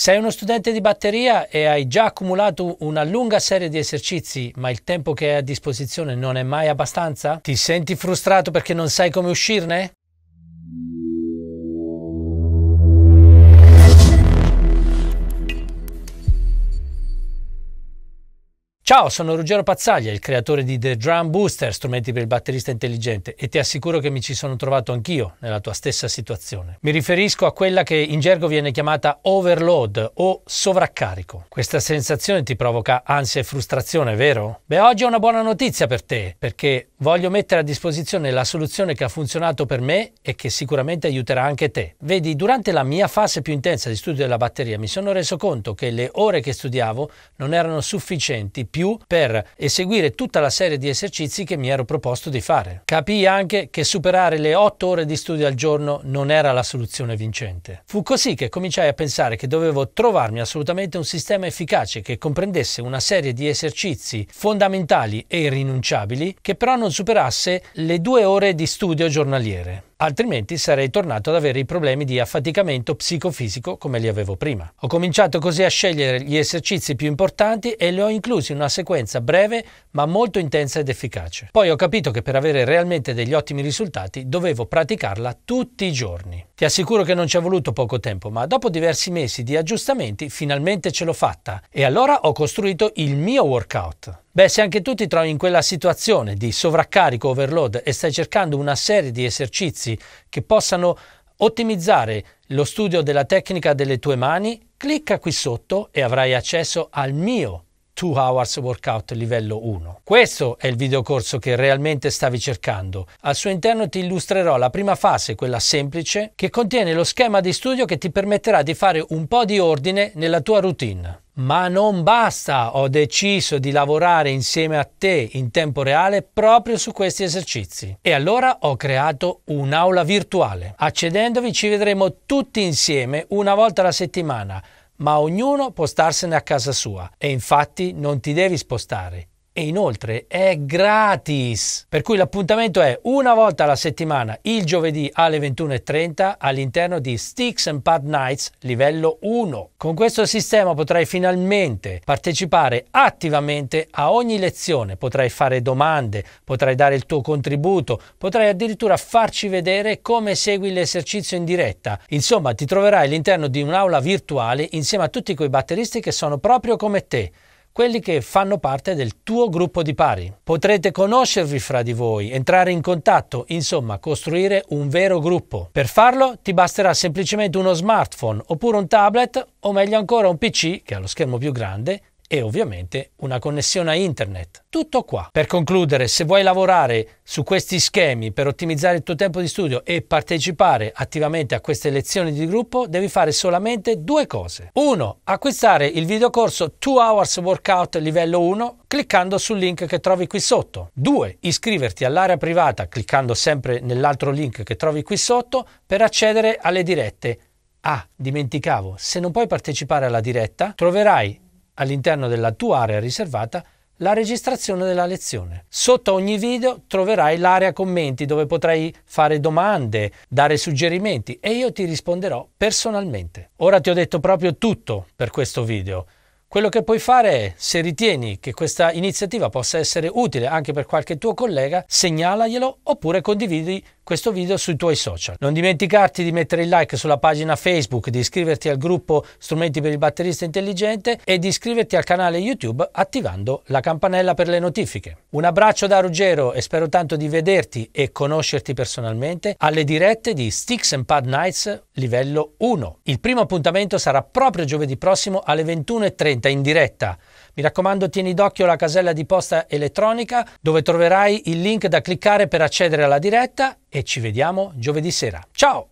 Sei uno studente di batteria e hai già accumulato una lunga serie di esercizi, ma il tempo che hai a disposizione non è mai abbastanza? Ti senti frustrato perché non sai come uscirne? Ciao, sono Ruggero Pazzaglia, il creatore di The Drum Booster, strumenti per il batterista intelligente, e ti assicuro che mi ci sono trovato anch'io nella tua stessa situazione. Mi riferisco a quella che in gergo viene chiamata overload o sovraccarico. Questa sensazione ti provoca ansia e frustrazione, vero? Beh, oggi ho una buona notizia per te, perché voglio mettere a disposizione la soluzione che ha funzionato per me e che sicuramente aiuterà anche te. Vedi, durante la mia fase più intensa di studio della batteria mi sono reso conto che le ore che studiavo non erano sufficienti più più per eseguire tutta la serie di esercizi che mi ero proposto di fare. Capii anche che superare le 8 ore di studio al giorno non era la soluzione vincente. Fu così che cominciai a pensare che dovevo trovarmi assolutamente un sistema efficace che comprendesse una serie di esercizi fondamentali e irrinunciabili che però non superasse le due ore di studio giornaliere altrimenti sarei tornato ad avere i problemi di affaticamento psicofisico come li avevo prima. Ho cominciato così a scegliere gli esercizi più importanti e li ho inclusi in una sequenza breve ma molto intensa ed efficace. Poi ho capito che per avere realmente degli ottimi risultati dovevo praticarla tutti i giorni. Ti assicuro che non ci è voluto poco tempo, ma dopo diversi mesi di aggiustamenti finalmente ce l'ho fatta e allora ho costruito il mio workout. Beh, se anche tu ti trovi in quella situazione di sovraccarico, overload e stai cercando una serie di esercizi che possano ottimizzare lo studio della tecnica delle tue mani, clicca qui sotto e avrai accesso al mio 2 Hours Workout livello 1. Questo è il videocorso che realmente stavi cercando. Al suo interno ti illustrerò la prima fase, quella semplice, che contiene lo schema di studio che ti permetterà di fare un po' di ordine nella tua routine. Ma non basta, ho deciso di lavorare insieme a te in tempo reale proprio su questi esercizi. E allora ho creato un'aula virtuale. Accedendovi ci vedremo tutti insieme una volta alla settimana ma ognuno può starsene a casa sua e infatti non ti devi spostare e inoltre è gratis. Per cui l'appuntamento è una volta alla settimana, il giovedì alle 21.30 all'interno di Sticks and Pad Nights livello 1. Con questo sistema potrai finalmente partecipare attivamente a ogni lezione, potrai fare domande, potrai dare il tuo contributo, potrai addirittura farci vedere come segui l'esercizio in diretta. Insomma, ti troverai all'interno di un'aula virtuale insieme a tutti quei batteristi che sono proprio come te quelli che fanno parte del tuo gruppo di pari. Potrete conoscervi fra di voi, entrare in contatto, insomma costruire un vero gruppo. Per farlo ti basterà semplicemente uno smartphone oppure un tablet o meglio ancora un PC che ha lo schermo più grande e ovviamente una connessione a internet. Tutto qua. Per concludere, se vuoi lavorare su questi schemi per ottimizzare il tuo tempo di studio e partecipare attivamente a queste lezioni di gruppo, devi fare solamente due cose. 1. Acquistare il videocorso 2 Hours Workout livello 1 cliccando sul link che trovi qui sotto. 2. Iscriverti all'area privata cliccando sempre nell'altro link che trovi qui sotto per accedere alle dirette. Ah, dimenticavo, se non puoi partecipare alla diretta, troverai all'interno della tua area riservata, la registrazione della lezione. Sotto ogni video troverai l'area commenti dove potrai fare domande, dare suggerimenti e io ti risponderò personalmente. Ora ti ho detto proprio tutto per questo video. Quello che puoi fare è, se ritieni che questa iniziativa possa essere utile anche per qualche tuo collega, segnalaglielo oppure condividi questo video sui tuoi social. Non dimenticarti di mettere il like sulla pagina Facebook, di iscriverti al gruppo Strumenti per il batterista intelligente e di iscriverti al canale YouTube attivando la campanella per le notifiche. Un abbraccio da Ruggero e spero tanto di vederti e conoscerti personalmente alle dirette di Sticks and Pad Nights livello 1. Il primo appuntamento sarà proprio giovedì prossimo alle 21.30 in diretta mi raccomando, tieni d'occhio la casella di posta elettronica dove troverai il link da cliccare per accedere alla diretta e ci vediamo giovedì sera. Ciao!